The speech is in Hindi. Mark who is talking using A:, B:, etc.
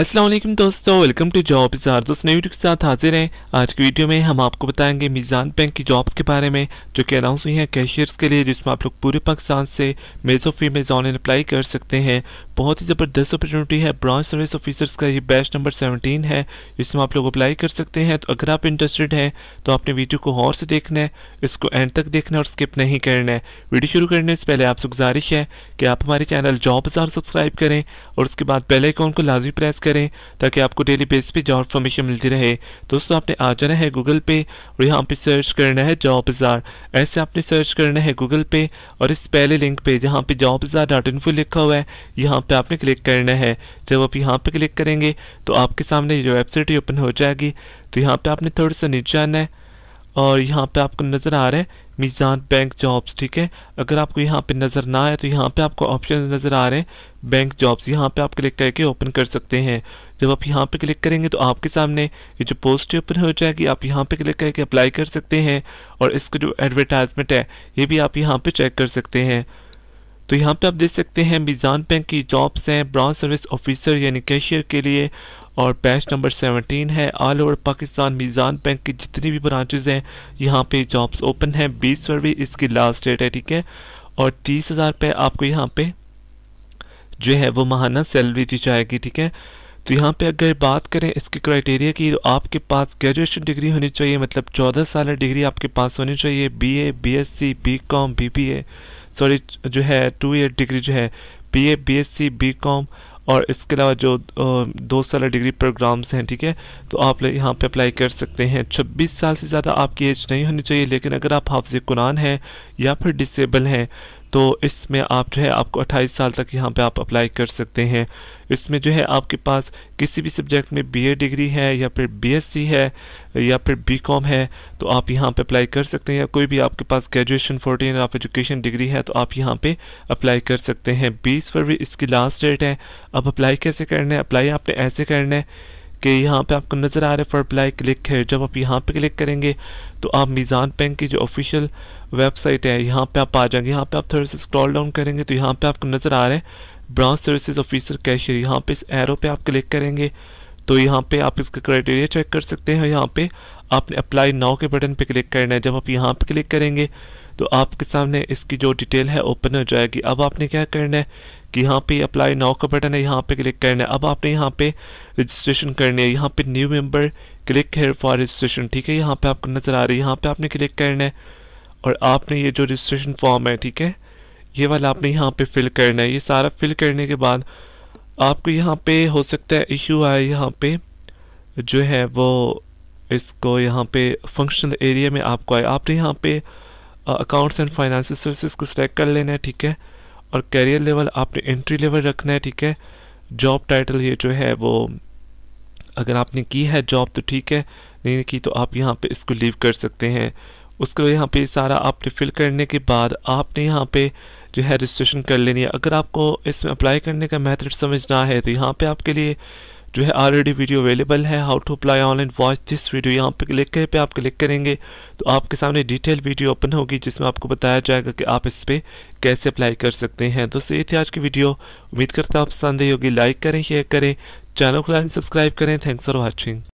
A: असलम दोस्तों वेलकम टू जॉब इज़ार दोस्त नई वीडियो के साथ हाजिर हैं आज की वीडियो में हम आपको बताएंगे मीज़ान बैंक की जॉब्स के बारे में जो कि अनाउंस हुई हैं कैशियर्स के लिए जिसमें आप लोग पूरे पाकिस्तान से मेज़ो फी ऑनलाइन अप्लाई कर सकते हैं बहुत ही ज़बरदस्त अपॉर्चुनिटी है ब्रांच सर्विस ऑफिसर्स का ये बैच नंबर 17 है इसमें आप लोग अप्लाई कर सकते हैं तो अगर आप इंटरेस्टेड हैं तो आपने वीडियो को और से देखना है इसको एंड तक देखना है और स्किप नहीं करना है वीडियो शुरू करने से पहले आपसे गुजारिश है कि आप हमारे चैनल जॉब बाजार सब्सक्राइब करें और उसके बाद पहले अकाउंट को लाजमी प्रेस करें ताकि आपको डेली बेस पर जॉब इन्फॉर्मेशन मिलती रहे दोस्तों आपने आ जाना है गूगल पे और यहाँ पर सर्च करना है जॉब बाजार ऐसे आपने सर्च करना है गूगल पे और इस पहले लिंक पे जहाँ पे जॉब बाजार डॉट इन्फो लिखा हुआ है यहाँ पे आपने क्लिक करना है जब आप यहाँ पे क्लिक करेंगे तो आपके सामने ये वेबसाइट ही ओपन हो जाएगी तो यहाँ पे आपने थोड़ा सा नीचे आना है और यहाँ पे आपको नज़र आ रहा है मिज़ान बैंक जॉब्स ठीक है अगर आपको यहाँ पे नज़र ना आए तो यहाँ पे आपको ऑप्शन नज़र आ रहे हैं बैंक जॉब्स यहाँ पे आप क्लिक करके ओपन कर सकते हैं जब आप यहाँ पे क्लिक करेंगे तो आपके सामने ये जो पोस्ट ओपन हो जाएगी आप यहाँ पे क्लिक करके अप्लाई कर सकते हैं और इसका जो एडवर्टाइजमेंट है ये भी आप यहाँ पर चेक कर सकते हैं तो यहाँ पे आप देख सकते हैं मिज़ान बैंक की जॉब्स हैं ब्रांच सर्विस ऑफिसर यानी कैशियर के लिए और बैच नंबर 17 है all over Pakistan Meezan bank की जितनी भी ब्रांचेज हैं यहाँ पे जॉब्स ओपन हैं बीस फरवरी इसकी लास्ट डेट है ठीक है और तीस हज़ार रुपये आपको यहाँ पे जो है वो माहाना सैलरी दी जाएगी ठीक है तो यहाँ पे अगर बात करें इसके क्राइटेरिया की तो आपके पास ग्रेजुएशन डिग्री होनी चाहिए मतलब चौदह साल डिग्री आपके पास होनी चाहिए B A B S C B com B B A sorry जो है टू ईयर डिग्री जो है B A B S C B com और इसके अलावा जो दो साल डिग्री प्रोग्राम्स हैं ठीक है तो आप यहाँ पे अप्लाई कर सकते हैं 26 साल से ज़्यादा आपकी एज नहीं होनी चाहिए लेकिन अगर आप हाफज कुरान हैं या फिर डिसेबल हैं तो इसमें आप जो है आपको 28 साल तक यहाँ पे आप अप्लाई कर सकते हैं इसमें जो है आपके पास किसी भी सब्जेक्ट में बीए डिग्री है या फिर बीएससी है या फिर बीकॉम है तो आप यहाँ पे अप्लाई कर सकते हैं या कोई भी आपके पास graduation fourteen of education degree है तो आप यहाँ पे अप्लाई कर सकते हैं बीस फरवरी इसकी लास्ट डेट है अब अप्लाई कैसे करना है अप्लाई आपने ऐसे करना है कि यहाँ पे आपको नज़र आ रहा है फॉर अप्लाई क्लिक है जब आप यहाँ पे क्लिक करेंगे तो आप मीज़ान बैंक की जो ऑफिशियल वेबसाइट है यहाँ पे आप आ जाएंगे यहाँ पे आप थोड़ा सा स्क्रॉल डाउन करेंगे तो यहाँ पे आपको नज़र आ रहा है ब्रांच सर्विसेज ऑफिसर कैशियर यहाँ पे इस एरो पे आप क्लिक करेंगे तो यहाँ पे आप इसका क्राइटेरिया चेक कर सकते हैं यहाँ पे आपने अप्लाई नाव के बटन पर क्लिक करना है जब आप यहाँ पर क्लिक करेंगे तो आपके सामने इसकी जो डिटेल है ओपन हो जाएगी अब आपने क्या करना है कि यहाँ पे अप्लाई नाउ का बटन है यहाँ पे क्लिक करना है अब आपने यहाँ पे रजिस्ट्रेशन करनी है यहाँ पे न्यू मेंबर क्लिक है फॉर रजिस्ट्रेशन ठीक है यहाँ पे आपको नज़र आ रही है यहाँ पे आपने क्लिक करना है और आपने ये जो रजिस्ट्रेशन फॉर्म है ठीक है ये वाला आपने यहाँ पे फिल करना है ये सारा फिल करने के बाद आपको यहाँ पे हो सकता है इशू आए यहाँ पे जो है वो इसको यहाँ पे फंक्शनल एरिया में आपको आए आपने यहाँ पे अकाउंट्स एंड फाइनेंस सर्विसेज को सिलेक्ट कर लेना है ठीक है और कैरियर लेवल आपने एंट्री लेवल रखना है ठीक है जॉब टाइटल ये जो है वो अगर आपने की है जॉब तो ठीक है नहीं की तो आप यहाँ पे इसको लीव कर सकते हैं उसके बाद यहाँ पे सारा आपने फिल करने के बाद आपने यहाँ पे जो है रजिस्ट्रेशन कर लेनी है अगर आपको इसमें अप्लाई करने का मेथड समझना है तो यहाँ पे आपके लिए जो है ऑलरेडी वीडियो अवेलेबल है how to apply online watch this video यहाँ पे क्लिक पे आप क्लिक करेंगे तो आपके सामने डिटेल वीडियो ओपन होगी जिसमें आपको बताया जाएगा कि आप इस पर कैसे अप्लाई कर सकते हैं दोस्तों ये थी आज की वीडियो उम्मीद करता हूँ पसंद आई होगी लाइक करें शेयर करें चैनल को लाइन सब्सक्राइब करें थैंक्स फॉर वॉचिंग